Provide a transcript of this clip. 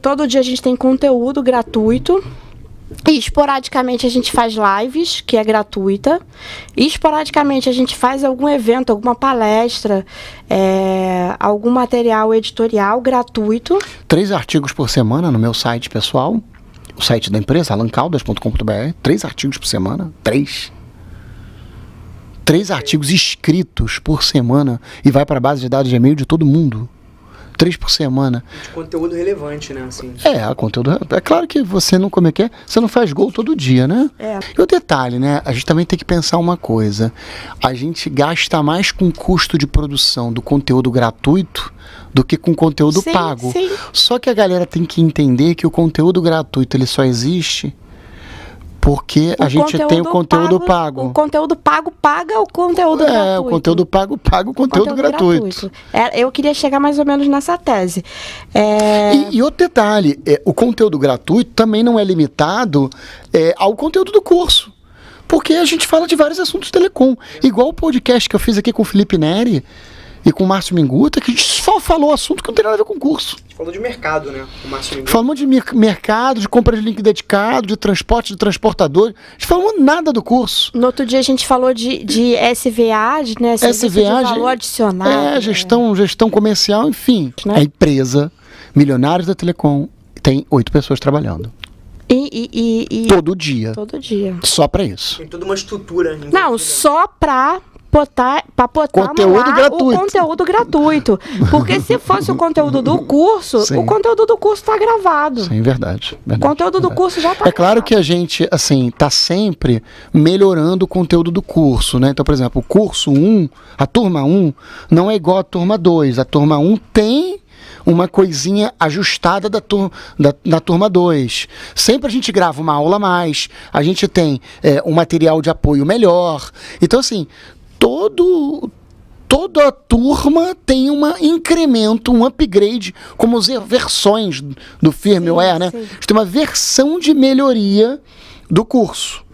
Todo dia a gente tem conteúdo gratuito. E esporadicamente a gente faz lives, que é gratuita. E esporadicamente a gente faz algum evento, alguma palestra, é, algum material editorial gratuito. Três artigos por semana no meu site pessoal, o site da empresa, alancaldas.com.br. Três artigos por semana. Três três artigos escritos por semana e vai para a base de dados de e-mail de todo mundo três por semana. De conteúdo relevante, né? Assim. É, conteúdo. É claro que você não como é que é, você não faz gol todo dia, né? É. E o detalhe, né? A gente também tem que pensar uma coisa. A gente gasta mais com custo de produção do conteúdo gratuito do que com conteúdo sim, pago. Sim. Só que a galera tem que entender que o conteúdo gratuito ele só existe porque o a gente tem o conteúdo pago, pago, O conteúdo pago paga o conteúdo é, gratuito. É, o conteúdo pago paga o conteúdo, conteúdo gratuito. gratuito. É, eu queria chegar mais ou menos nessa tese. É... E, e, outro detalhe, é, o conteúdo gratuito também não é limitado é, ao conteúdo do curso porque a gente fala de vários assuntos telecom. Igual o podcast que eu fiz aqui com o Felipe Neri, e com o Márcio Minguta, que a gente só falou assunto que não tem nada a ver com o curso. A gente falou de mercado, né? O Márcio Falamos de mercado, de compra de link dedicado, de transporte, de transportador. A gente falou nada do curso. No outro dia a gente falou de, de SVA, de, né? SVA, de valor adicional. É, né? gestão, gestão comercial, enfim. Né? A empresa, milionários da Telecom, tem oito pessoas trabalhando. E, e, e, todo dia. Todo dia. Só para isso. Tem toda uma estrutura. Não, só para papotar, papotar conteúdo lá gratuito. o conteúdo gratuito. Porque se fosse o conteúdo do curso, Sim. o conteúdo do curso está gravado. Sim, verdade. verdade o conteúdo verdade. do curso já está É claro que a gente, assim, está sempre melhorando o conteúdo do curso, né? Então, por exemplo, o curso 1, a turma 1, não é igual à turma 2. A turma 1 tem uma coisinha ajustada da, tur da, da turma 2. Sempre a gente grava uma aula a mais, a gente tem é, um material de apoio melhor. Então, assim, todo toda a turma tem um incremento, um upgrade, como as versões do firmware, sim, né? Sim. A gente tem uma versão de melhoria do curso.